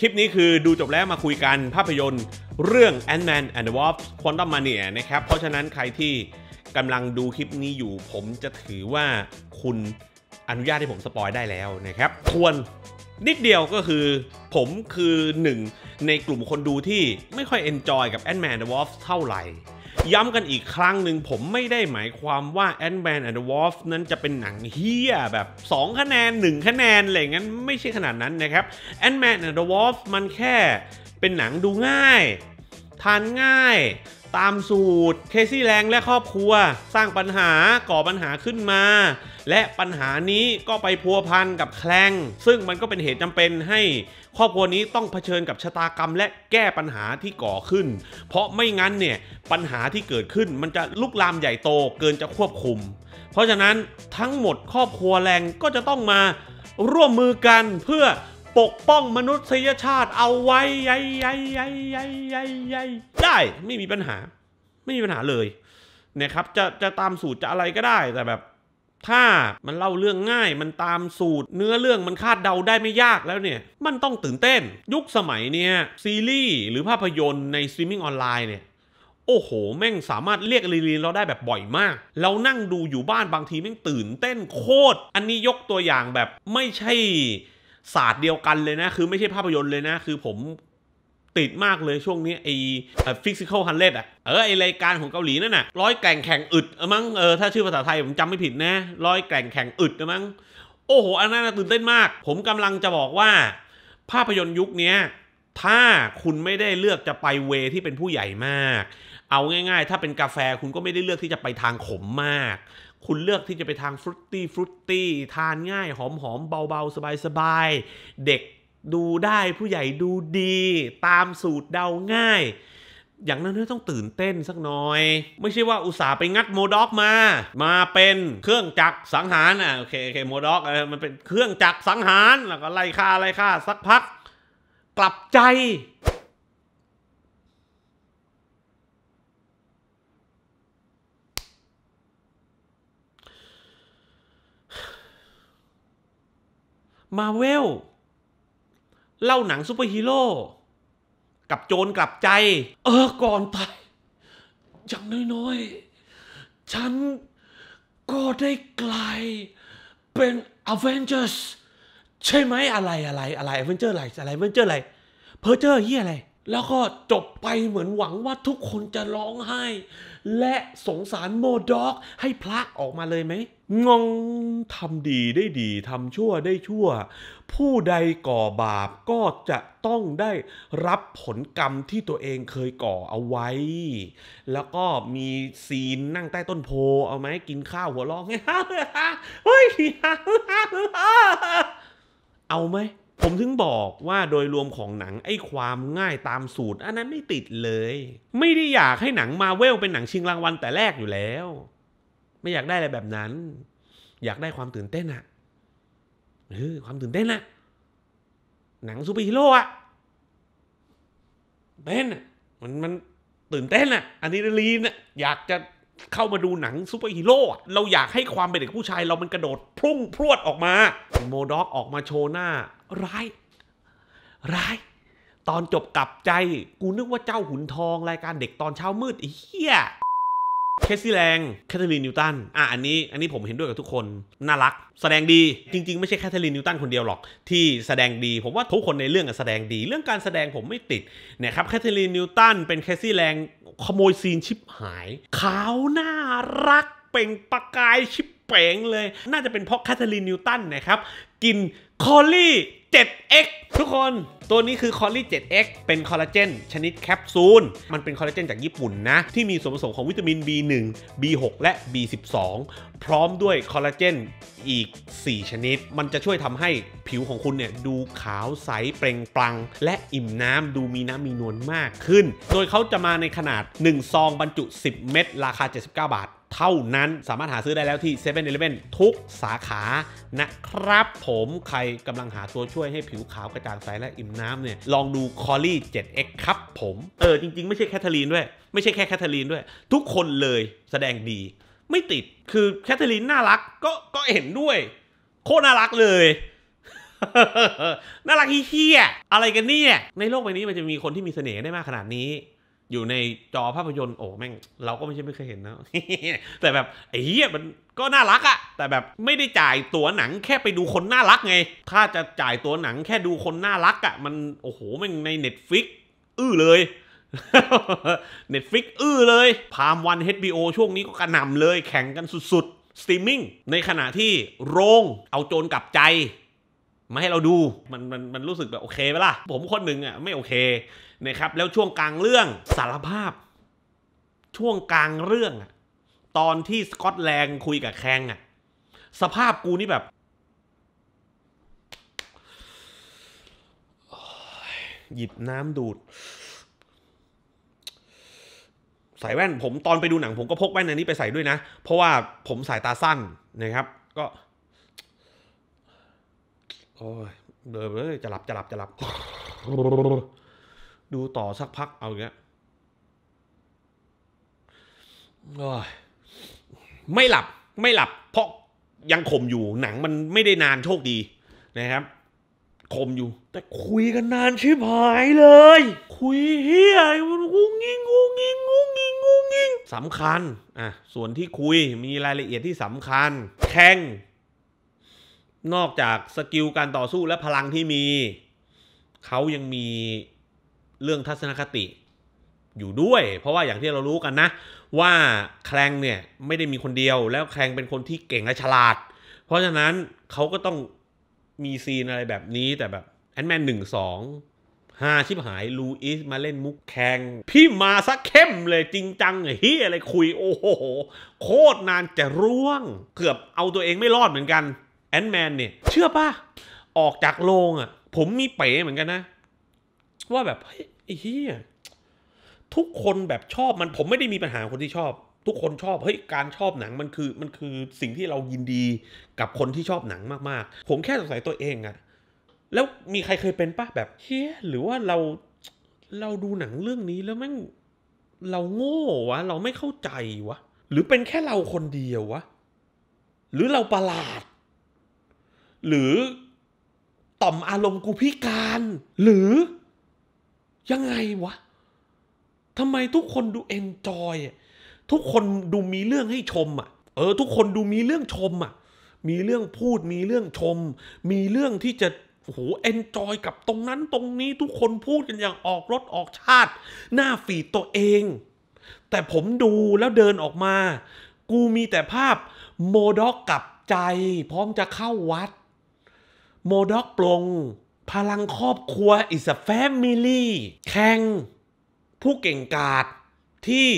คลิปนี้คือดูจบแล้วมาคุยกันภาพยนตร์ เรื่อง Ant-Man and the Wasp Quantum Mania นะครับ เพราะฉะนั้นใครที่กำลังดูคลิปนี้อยู่ผมจะถือว่าคุณอนุญาตให้ผมสปอยได้แล้วนะครับ ควรนิดเดียวก็คือผมคือหนึ่งในกลุ่มคนดูที่ไม่ค่อยเอนจอยกับ Ant-Man and the Wasp เท่าไหร่ย้ำกันอีกครั้งหนึ่งผมไม่ได้หมายความว่า Ant Man and the Wasp นั้นจะเป็นหนังเฮียแบบ 2 คะแนน 1 คะแนนอะไรงั้นไม่ใช่ขนาดนั้นนะครับ Ant Man and the Wasp มันแค่เป็นหนังดูง่าย ทานง่ายตามสูตรเคซี่แรงและครอบครัวสร้างปัญหาก่อปัญหาขึ้นมา และปัญหานี้ก็ไปพัวพันกับแคลงซึ่งมันก็เป็นเหตุจำเป็นให้ครอบครัวนี้ต้องเผชิญกับชะตากรรม และแก้ปัญหาที่ก่อขึ้น เพราะไม่งั้นเนี่ยปัญหาที่เกิดขึ้นมันจะลุกลามใหญ่โตเกินจะควบคุม เพราะฉะนั้นทั้งหมดครอบครัวแรงก็จะต้องมาร่วมมือกันเพื่อปกป้องมนุษยชาติเอาไว้ไอ้ไอ้ไอ้ไอ้ไอ้ไอ้ได้ ไม่มีปัญหา ไม่มีปัญหาเลยนะครับจะจะตามสูตรจะอะไรก็ได้ แต่แบบ ถ้ามันเล่าเรื่องง่ายมันตามสูตรเนื้อเรื่องมันคาดเดาได้ไม่ยากแล้วเนี่ย มันต้องตื่นเต้นยุคสมัยเนี่ยซีรีส์หรือภาพยนตร์ในสตรีมมิ่งออนไลน์เนี่ย โอ้โห แม่งสามารถเรียกรีลีนเราได้แบบบ่อยมาก เรานั่งดูอยู่บ้านบางทีแม่งตื่นเต้นโคตรอันนี้ยกตัวอย่างแบบไม่ใช่ศาสตร์เดียวกันเลยนะ คือไม่ใช่ภาพยนตร์เลยนะ คือผมติดมากเลยช่วงนี้ไอ้ฟิสิกอลฮันเลดอ่ะเออไอรายการของเกาหลีนั่นน่ะ ร้อยแก่งแข่งอึดมั้งเออถ้าชื่อภาษาไทยผมจำไม่ผิดนะ ร้อยแก่งแข่งอึดมั้งโอ้โห อันนั้นตื่นเต้นมาก ผมกำลังจะบอกว่าภาพยนตร์ยุคนี้ถ้าคุณไม่ได้เลือกจะไปเวที่เป็นผู้ใหญ่มาก เอาง่ายๆ ถ้าเป็นกาแฟคุณก็ไม่ได้เลือกที่จะไปทางขมมากคุณเลือกที่จะไปทางฟรุตตี้ฟรุตตี้ทานง่ายหอมหอมเบาๆสบายๆเด็กดูได้ผู้ใหญ่ดูดี ตามสูตรเดาง่าย อย่างนั้นต้องตื่นเต้นสักหน่อย ไม่ใช่ว่าอุตส่าห์ไปงัดโมด็อกมา มาเป็นเครื่องจักรสังหารอ่ะโอเคโอเคโมด็อกมันเป็นเครื่องจักรสังหารแล้วก็ไล่ฆ่า ไล่ฆ่า สักพักกลับใจมาเวลเล่าหนังซูเปอร์ฮีโร่กับโจรกลับใจ เออก่อนตาอย่างน้อยๆ ฉันก็ได้กลายเป็นอเวนเจอร์สใช่ไหมอะไรอะไรอะไรอเวนเจอร์อะไรอะไรอเวนเจอร์อะไร เพอร์เจอร์เฮียอะไร แล้วก็จบไปเหมือนหวังว่าทุกคนจะร้องไห้ และสงสารโมด็อก ให้พระออกมาเลยไหมงงทำดีได้ดีทำชั่วได้ชั่ว ผู้ใดก่อบาปก็จะต้องได้รับผลกรรมที่ตัวเองเคยก่อเอาไว้ แล้วก็มีซีนนั่งใต้ต้นโพเอาไหมกินข้าวหัวลองเฮ้ย เอาไหม ผมถึงบอกว่าโดยรวมของหนัง ไอ้ความง่ายตามสูตร อันนั้นไม่ติดเลย ไม่ได้อยากให้หนังมาเวลเป็นหนังชิงรางวัลแต่แรกอยู่แล้วไม่อยากได้อะไรแบบนั้น อยากได้ความตื่นเต้นอะเออความตื่นเต้นอะหนังซูเปอร์ฮีโร่อะเต้นมัน มันตื่นเต้นอะอันนี้ลีนอะอยากจะเข้ามาดูหนังซูเปอร์ฮีโร่เราอยากให้ความเป็นเด็กผู้ชาย เรา มันกระโดดพุ่งพรวดออกมา โมด็อกออกมาโชว์หน้า ร้าย ร้าย ตอนจบกลับใจ กูนึกว่าเจ้าหุ่นทองรายการเด็กตอนเช้ามืดเฮียเคสซี่แรงแคทเธอรีนนิวตันอ่ะอันนี้อันนี้ผมเห็นด้วยกับทุกคน น่ารัก แสดงดีจริงๆ ไม่ใช่แคทเธอรีนนิวตันคนเดียวหรอก ที่แสดงดี ผมว่าทุกคนในเรื่องแสดงดีเรื่องการแสดงผมไม่ติดนะครับแคทเธอรีนนิวตันเป็นแคสซี่แรงขโมยซีนชิปหายเขาน่ารัก เป่งประกายชิปเป่งเลย น่าจะเป็นเพราะแคทเธอรีนนิวตันนะครับ กินคอลลี่ 7x ทุกคนตัวนี้คือคอลลี่ 7x เป็นคอลลาเจน ชนิดแคปซูล มันเป็นคอลลาเจนจากญี่ปุ่นนะ ที่มีส่วนผสมของวิตามิน B1 B6 และ B12 พร้อมด้วยคอลลาเจนอีก 4 ชนิด มันจะช่วยทำให้ผิวของคุณเนี่ยดูขาวใสเปล่งปลัง และอิ่มน้ำดูมีน้ำมีนวลมากขึ้น โดยเขาจะมาในขนาด 1 ซองบรรจุ 10 เม็ดราคา79บาทเท่านั้นสามารถหาซื้อได้แล้วที่7 e เ e ่ e อทุกสาขานะครับ ผมใครกำลังหาตัวช่วยให้ผิวขาวกระจ่างใสและอิ่มน้ำเนี่ย ลองดูคอรี่ 7x ครับผมเออ จริงๆ ไม่ใช่แคทเธอรีนด้วย ไม่ใช่แค่แคทเธอรีนด้วย ทุกคนเลยแสดงดี ไม่ติดคือแคทเธอรีนน่ารักก็ก็เห็นด้วย โคตรน่ารักเลย น่ารักเฮี้ยอะไรกันเนี่ยในโลกใบนี้มันจะมีคนที่มีเสน่ห์ได้มากขนาดนี้อยู่ในจอภาพยนตร์โอ้แม่ง เราก็ไม่ใช่ไม่เคยเห็นนะ แต่แบบ ไอ้เหี้ยมันก็น่ารักอะ แต่แบบไม่ได้จ่ายตั๋วหนังแค่ไปดูคนน่ารักไง ถ้าจะจ่ายตั๋วหนังแค่ดูคนน่ารักอะมัน โอ้โหแม่งใน Netflix อื้อเลยเน็ตฟิกอื้อเลยพามวัน HBO ช่วงนี้ก็กระหน่ำเลย แข่งกันสุดๆสตรีมมิ่งในขณะที่โรงเอาโจรกลับใจมาให้เราดูมันมันมันรู้สึกแบบโอเคไหมล่ะผมคนหนึ่งอ่ะไม่โอเคนะครับแล้วช่วงกลางเรื่องสารภาพ ช่วงกลางเรื่องอะตอนที่สกอตแลนด์คุยกับแคงอะสภาพกูนี่แบบหยิบน้ำดูด ใส่แว่น ผมตอนไปดูหนังผมก็พกแว่นอันนี้ไปใส่ด้วยนะ เพราะว่าผมสายตาสั้นนะครับ ก็โอ้ยเดินเลยจะหลับจะหลับจะหลับดูต่อสักพัก เอาเงี้ยไม่หลับไม่หลับเพราะยังข่มอยู่หนังมันไม่ได้นานโชคดี นะครับข่มอยู่ แต่คุยกันนานชิบหายเลย คุยเฮียมันงุ้งงิงงุ้งงิงงุ้งงิงงุ้งงิงสำคัญอ่ะส่วนที่คุยมีรายละเอียดที่สำคัญแข่งนอกจากสกิลการต่อสู้และพลังที่มี เขายังมีเรื่องทัศนคติ อยู่ด้วย เพราะว่าอย่างที่เรารู้กันนะ ว่าแคลงเนี่ยไม่ได้มีคนเดียวแล้วแคลงเป็นคนที่เก่งและฉลาด เพราะฉะนั้นเขาก็ต้องมีซีนอะไรแบบนี้ แต่แบบแอนแมนหนึ่งสองฮาชิบหายลูอิสมาเล่นมุกแข่งพี่มาซะเข้มเลยจริงจังเฮียอะไรคุยโอ้โห โคตรนานจะร่วง เกือบเอาตัวเองไม่รอดเหมือนกันแอนแมนเนี่ยเชื่อป่ะออกจากโรงอ่ะ ผมมีเป๋เหมือนกันนะว่าแบบเฮ้ยไอ้เฮียทุกคนแบบชอบมันผมไม่ได้มีปัญหาคนที่ชอบ ทุกคนชอบเฮ้ยการชอบหนังมันคือมันคือสิ่งที่เรายินดีกับคนที่ชอบหนังมากๆผมแค่สงสัยตัวเองอะแล้วมีใครเคยเป็นปะแบบเฮียหรือว่าเราเราดูหนังเรื่องนี้แล้วแม่งเราโง่วะเราไม่เข้าใจวะหรือเป็นแค่เราคนเดียววะหรือเราประหลาด หรือต่อมอารมณ์กูพิการ หรือยังไงวะ ทำไมทุกคนดูเอนจอยทุกคนดูมีเรื่องให้ชม อ่ะ เออ ทุกคนดูมีเรื่องชมอ่ะ มีเรื่องพูดมีเรื่องชม มีเรื่องที่จะโโหเอนจอย กับตรงนั้นตรงนี้ทุกคนพูดกันอย่างออกรถออกชาติ หน้าฝีตัวเอง แต่ผมดูแล้วเดินออกมา กูมีแต่ภาพ โมด็อกกับใจพร้อมจะเข้าวัด โมด็อกปลงพลังครอบครัวอิสแฟมิลี่แข่งผู้เก่งกาจที่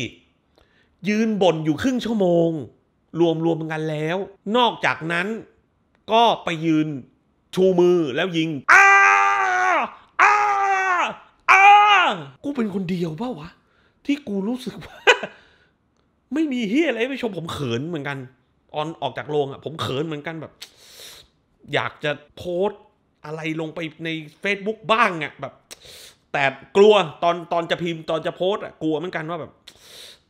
ยืนบ่นอยู่ครึ่งชั่วโมง รวมรวมกันแล้ว นอกจากนั้น ก็ไปยืนชูมือแล้วยิงอ้าอ้าอ้ากูเป็นคนเดียวเปล่าวะ ที่กูรู้สึกว่าไม่มีเฮียอะไรไปชมผมเขินเหมือนกัน ออนออกจากโรงอ่ะผมเขินเหมือนกันแบบ อยากจะโพสต์อะไรลงไปใน Facebook บ้างอะ่ะแบบ แต่กลัวตอนตอนจะพิมพ์ตอนจะโพสอะ่ะกลัวเหมือนกันว่าแบบ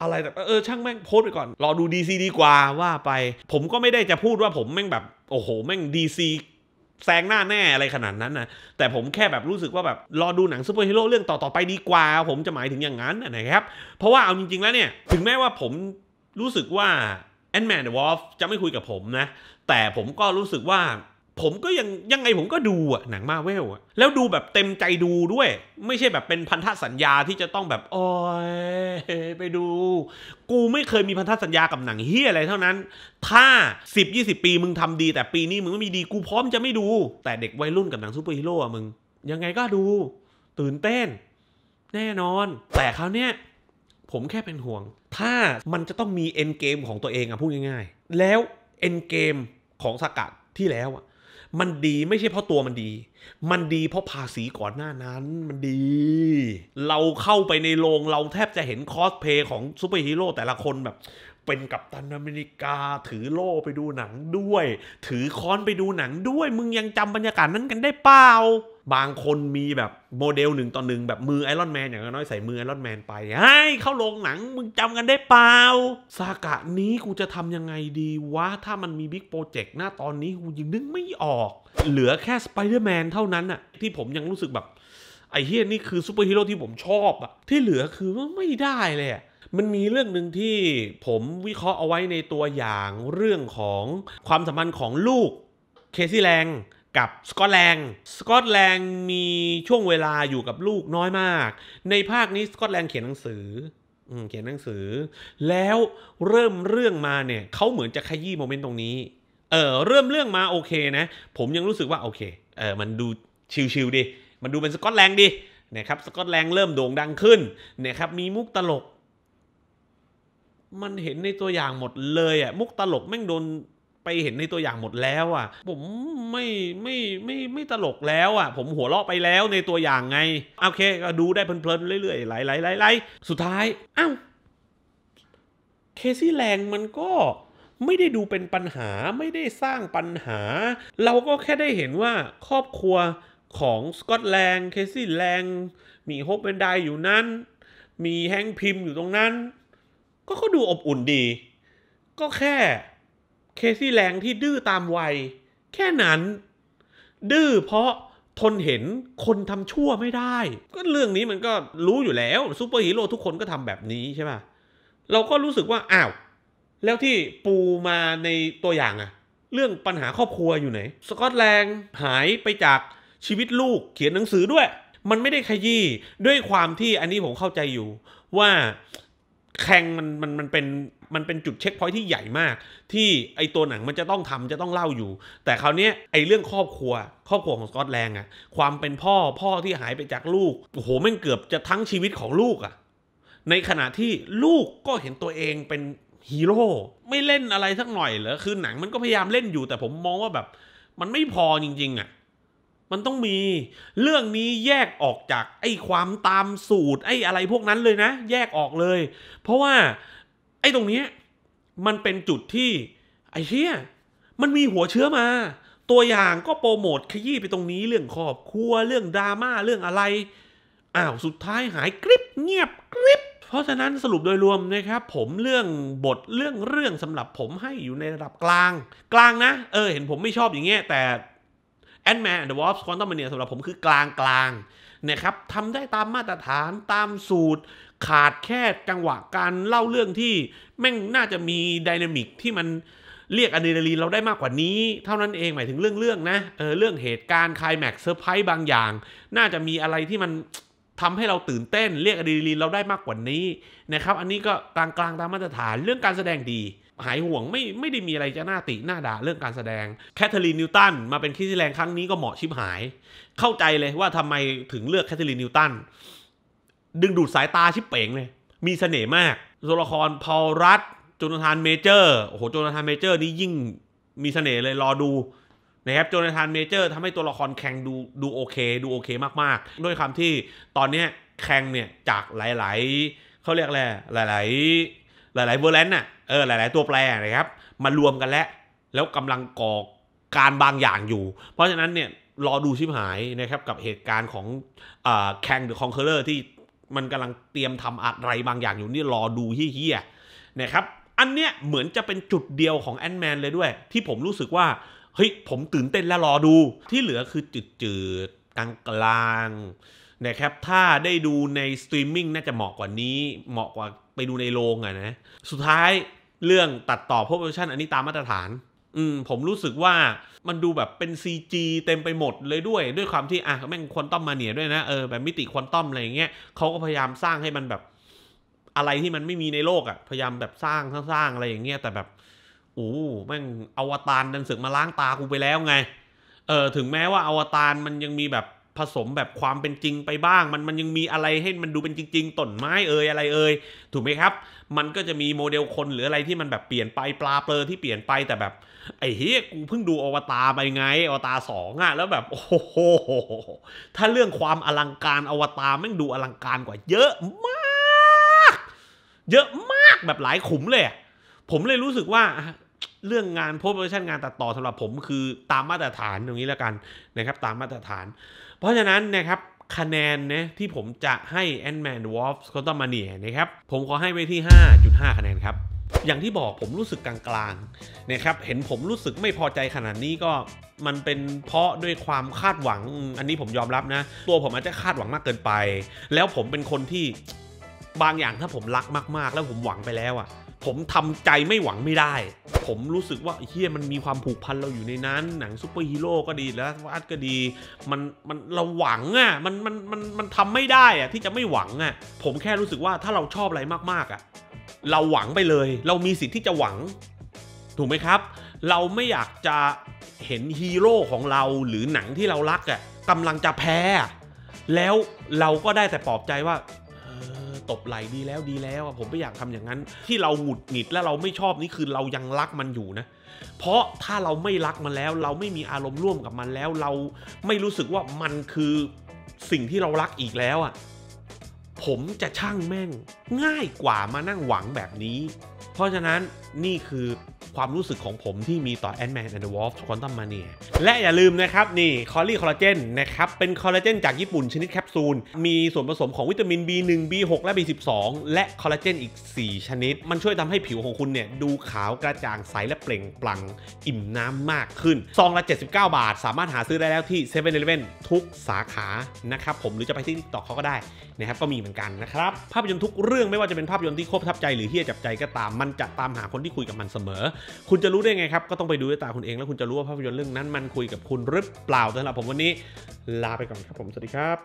อะไรแบบเออช่างแม่งโพสไปก่อนรอดูดีซีดีกว่าว่าไป ผมก็ไม่ได้จะพูดว่าผมแม่งแบบโอ้โห แม่งดีซีแซงหน้าแน่อะไรขนาดนั้นนะ แต่ผมแค่แบบรู้สึกว่าแบบรอดูหนังซูเปอร์ฮีโร่เรื่องต่อ ๆ ไปดีกว่า ผมจะหมายถึงอย่างนั้นนะครับเพราะว่าเอาจริง ๆแล้วเนี่ยถึงแม้ว่าผมรู้สึกว่าแอนด์แมนเดอะวอลฟจะไม่คุยกับผมนะ แต่ผมก็รู้สึกว่าผมก็ยัง ยังไงผมก็ดูอะหนังมาเวลอะแล้วดูแบบเต็มใจดูด้วย ไม่ใช่แบบเป็นพันธสัญญาที่จะต้องแบบโอ้ยไปดู กูไม่เคยมีพันธสัญญากับหนังเฮียอะไรเท่านั้น ถ้า 10 20 ปีมึงทำดีแต่ปีนี้มึงไม่มีดีกูพร้อมจะไม่ดู แต่เด็กวัยรุ่นกับหนังซูเปอร์ฮีโร่อะมึง ยังไงก็ดู ตื่นเต้น แน่นอน แต่คราวเนี้ยผมแค่เป็นห่วง ถ้ามันจะต้องมีเอ็นเกมของตัวเองอะพูดง่ายๆ แล้วเอ็นเกมของสกัดที่แล้วอะมันดีไม่ใช่เพราะตัวมันดี มันดีเพราะภาษีก่อนหน้านั้นมันดี เราเข้าไปในโรงเราแทบจะเห็นคอสเพย์ของซูเปอร์ฮีโร่แต่ละคนแบบเป็นกัปตันอเมริกาถือโล่ไปดูหนังด้วย ถือค้อนไปดูหนังด้วยมึงยังจำบรรยากาศนั้นกันได้เปล่า บางคนมีแบบโมเดลหนึ่งต่อหนึ่งแบบมือไอรอนแมน อย่างน้อยใส่มือไอรอนแมนไป ให้เข้าโรงหนังมึงจำกันได้เปล่าสากะนี้กูจะทำยังไงดีวะ ถ้ามันมีบิ๊กโปรเจกต์หน้าตอนนี้กูยังนึกไม่ออก เหลือแค่สไปเดอร์แมนเท่านั้นอะที่ผมยังรู้สึกแบบไอเฮียนี่คือซูเปอร์ฮีโร่ที่ผมชอบอะที่เหลือคือไม่ได้เลยอะมันมีเรื่องหนึ่งที่ผมวิเคราะห์เอาไว้ในตัวอย่างเรื่องของความสัมพันธ์ของลูกเคซี่แลงกับสกอตแลนด์สกอตแลนด์มีช่วงเวลาอยู่กับลูกน้อยมาก ในภาคนี้สกอตแลนด์เขียนหนังสือเขียนหนังสือ แล้วเริ่มเรื่องมาเนี่ยเขาเหมือนจะขยี้โมเมนต์ตรงนี้ เออเริ่มเรื่องมาโอเคนะ ผมยังรู้สึกว่าโอเค เออมันดูชิลๆดิมันดูเป็นสกอตแลนด์ดินะครับสกอตแลนด์เริ่มโด่งดังขึ้นนะครับมีมุกตลกมันเห็นในตัวอย่างหมดเลยอ่ะมุกตลก แม่งโดนไปเห็นในตัวอย่างหมดแล้วอ่ะ ผมไม่ไม่ไม่ไม่ตลกแล้วอ่ะ ผมหัวเราะไปแล้วในตัวอย่างไงโอเคก็ดูได้เพลินๆเรื่อยๆไหลๆๆๆหลสุดท้าย อ้าวเคซี่แรงมันก็ไม่ได้ดูเป็นปัญหาไม่ได้สร้างปัญหา เราก็แค่ได้เห็นว่าครอบครัวของสกอตแลนด์เคซี่แรงมีโฮปเวนไดอยู่นั้น มีแฮงพิมอยู่ตรงนั้นก็เขาดูอบอุ่นดี ก็แค่เคซี่แรงที่ดื้อตามวัย แค่นั้น ดื้อเพราะทนเห็นคนทำชั่วไม่ได้ ก็เรื่องนี้มันก็รู้อยู่แล้วซูเปอร์ฮีโร่ทุกคนก็ทำแบบนี้ใช่ป่ะเราก็รู้สึกว่าอ้าวแล้วที่ปูมาในตัวอย่างอะเรื่องปัญหาครอบครัวอยู่ไหน สกอตแลนด์หายไปจากชีวิตลูกเขียนหนังสือด้วย มันไม่ได้ขยี้ด้วยความที่อันนี้ผมเข้าใจอยู่ ว่าแข่งมันมันมันเป็นมันเป็นจุดเช็คพอยที่ใหญ่มาก ที่ไอตัวหนังมันจะต้องทำจะต้องเล่าอยู่ แต่คราวนี้ไอเรื่องครอบครัวครอบครัวของสกอตแลนด์อะความเป็นพ่อพ่อที่หายไปจากลูกโอ้โหแม่งเกือบจะทั้งชีวิตของลูกอะในขณะที่ลูกก็เห็นตัวเองเป็นฮีโร่ไม่เล่นอะไรสักหน่อยเหรอคือหนังมันก็พยายามเล่นอยู่ แต่ผมมองว่าแบบ มันไม่พอจริงๆอะมันต้องมีเรื่องนี้แยกออกจากไอ้ความตามสูตร ไอ้อะไรพวกนั้นเลยนะ แยกออกเลย เพราะว่า ไอ้ตรงนี้มันเป็นจุดที่ ไอ้เชี่ยมันมีหัวเชื้อมา ตัวอย่างก็โปรโมทขยี้ไปตรงนี้ เรื่องครอบครัว เรื่องดราม่าเรื่องอะไรอ้าวสุดท้ายหายกริบเงียบกริบเพราะฉะนั้นสรุปโดยรวมนะครับผมเรื่องบทเรื่องเรื่องสำหรับผมให้อยู่ในระดับกลาง กลางนะเออเห็นผมไม่ชอบอย่างเงี้ยแต่แอนด์แมนเดอะวอล์ฟควอนตัมเนียสำหรับผมคือกลางกลางนะครับทำได้ตามมาตรฐานตามสูตร ขาดแค่จังหวะการเล่าเรื่องที่แม่งน่าจะมีดินามิกที่มันเรียกอะดรีนาลีนเราได้มากกว่านี้ เท่านั้นเองหมายถึงเรื่อง เรื่องนะเออเรื่องเหตุการณ์คลายแม็กซ์เซอร์ไพรส์บางอย่าง น่าจะมีอะไรที่มันทำให้เราตื่นเต้นเรียกอะดรีนาลีนเราได้มากกว่านี้นะครับอันนี้ก็กลางๆตามมาตรฐานเรื่องการแสดงดีหายห่วงไม่ไม่ได้มีอะไรจะหน้าติหน้าด่าเรื่องการแสดงแคทเธอรีนนิวตันมาเป็นคริสแลนครั้งนี้ก็เหมาะชิบหาย เข้าใจเลยว่าทำไมถึงเลือกแคทเธอรีนนิวตันดึงดูดสายตาชิบเป๋งเลย มีเสน่ห์มากตัวละครพอลรัตจนทานเมเจอร์โอ้โหจนทานเมเจอร์นี่ยิ่งมีเสน่ห์เลยรอดูนะครับโจนาธานเมเจอร์ทำให้ตัวละครแข่งดูดูโอเค ดูโอเคมากๆ ด้วยคาที่ตอนนี้แข่งเนี่ยจากหลาย ๆ เขาเรียกอะไรหลาย ๆ หลาย ๆเวอร์แลนด์น่ะเออ หลายๆตัวแปรนะครับ มารวมกันแล้ว แล้วกำลังก่อการบางอย่างอยู่ เพราะฉะนั้นเนี่ยรอดูชิบหายนะครับ กับเหตุการณ์ของแคงหรือคองเคอร์เลอร์ที่มันกำลังเตรียมทำอะไรบางอย่างอยู่นี่รอดูเฮี้ยนะครับ อันเนี้ยเหมือนจะเป็นจุดเดียวของแอนด์แมนเลยด้วย ที่ผมรู้สึกว่า เฮ้ย ผมตื่นเต้นและรอดูที่เหลือคือจืดๆกลางกลางนะครับถ้าได้ดูในสตรีมมิ่งน่าจะเหมาะกว่านี้เหมาะกว่าไปดูในโรงอะนะสุดท้ายเรื่องตัดต่อโพสโปรดักชันอันนี้ตามมาตรฐาน อืมผมรู้สึกว่ามันดูแบบเป็น CG เต็มไปหมดเลยด้วยด้วยความที่อ่ะแม่งควอนตัมมาเนียด้วยนะเออแบบมิติควอนตัมอะไรอย่างเงี้ยเขาก็พยายามสร้างให้มันแบบ อะไรที่มันไม่มีในโลกอะ่ะพยายามแบบสร้างสร้างอะไรอย่างเงี้ยแต่แบบโอ้แม่งอวตารดันสึกมาล้างตากูไปแล้วไงเออ ถึงแม้ว่าอวตารมันยังมีแบบผสมแบบความเป็นจริงไปบ้าง มันมันยังมีอะไรให้มันดูเป็นจริง ๆต้นไม้เอ่ยอะไรเอ่ยถูกไหมครับ มันก็จะมีโมเดลคนหรืออะไรที่มันแบบเปลี่ยนไปปลาเปลือที่เปลี่ยนไปแต่แบบ ไอ้เฮ้ยกูเพิ่งดูอวตารไปไงอวตารสองอะแล้วแบบโอ้โหถ้าเรื่องความอลังการอวตารแม่งดูอลังการกว่า เยอะมาก เยอะมากแบบหลายขุมเลยผมเลยรู้สึกว่าเรื่องงานโพสต์โปรดักชันงานตัดต่อสำหรับผมคือตามมาตรฐานตรงนี้แล้วกันนะครับตามมาตรฐาน เพราะฉะนั้นนะครับ คะแนนนะที่ผมจะให้ Ant-Man w a r p q u a n อ u m m มา i a นะครับ ผมขอให้ไว้ที่ 5.5 คะแนนครับ อย่างที่บอกผมรู้สึกกลางๆนะครับเห็นผมรู้สึกไม่พอใจขนาดนี้ก็มันเป็นเพราะด้วยความคาดหวัง อันนี้ผมยอมรับนะ ตัวผมอาจจะคาดหวังมากเกินไป แล้วผมเป็นคนที่บางอย่างถ้าผมรักมากๆ แล้วผมหวังไปแล้วอะ่ะผมทำใจไม่หวังไม่ได้ ผมรู้สึกว่าเฮียมันมีความผูกพันเราอยู่ในนั้น หนังซูเปอร์ฮีโร่ก็ดีแล้ววาดก็ดี มันมันเราหวังอะ่ะมันมันมันมันทำไม่ได้อะ่ะที่จะไม่หวังอะ่ะผมแค่รู้สึกว่าถ้าเราชอบอะไรมากๆอะ่ะเราหวังไปเลย เรามีสิทธิ์ที่จะหวัง ถูกไหมครับ เราไม่อยากจะเห็นฮีโร่ของเราหรือหนังที่เรารักอะ่ะกำลังจะแพ้ แล้วเราก็ได้แต่ปลอบใจว่าตบไหลดีแล้วดีแล้วผมไม่อยากทำอย่างนั้น ที่เราหงุดหงิดและเราไม่ชอบนี่คือเรายังรักมันอยู่นะเพราะถ้าเราไม่รักมันแล้ว เราไม่มีอารมณ์ร่วมกับมันแล้ว เราไม่รู้สึกว่ามันคือสิ่งที่เรารักอีกแล้วอ่ะ ผมจะช่างแม่ง ง่ายกว่ามานั่งหวังแบบนี้เพราะฉะนั้นนี่คือความรู้สึกของผมที่มีต่อ Ant-Man and the Wasp Quantum Mania และอย่าลืมนะครับ นี่คอลลี่คอลลาเจนนะครับ เป็นคอลลาเจนจากญี่ปุ่นชนิดแคปซูลมีส่วนผสมของวิตามิน B1 B6 และ B12 และคอลลาเจนอีก 4 ชนิด มันช่วยทำให้ผิวของคุณเนี่ยดูขาวกระจ่างใสและเปล่งปลั่งอิ่มน้ำมากขึ้นซองละ79 บาท สามารถหาซื้อได้แล้วที่7 e เ e ่ e อทุกสาขานะครับผมหรือจะไปที่ติ๊กต็อกเขาก็ได้นะครับก็มีเหมือนกันนะครับภาพยนตร์ทุกเรื่องไม่ว่าจะเป็นภาพยนตร์ที่ครบทับใจหรือเฮี้ยจับใจก็ตามมันจะตามหาคนที่คุยกับมันเสมอ คุณจะรู้ได้ไงครับ ก็ต้องไปดูด้วยตาคุณเอง แล้วคุณจะรู้ว่าภาพยนตร์เรื่องนั้นมันคุยกับคุณหรือเปล่าสำหรับผมวันนี้ลาไปก่อนครับผม สวัสดีครับ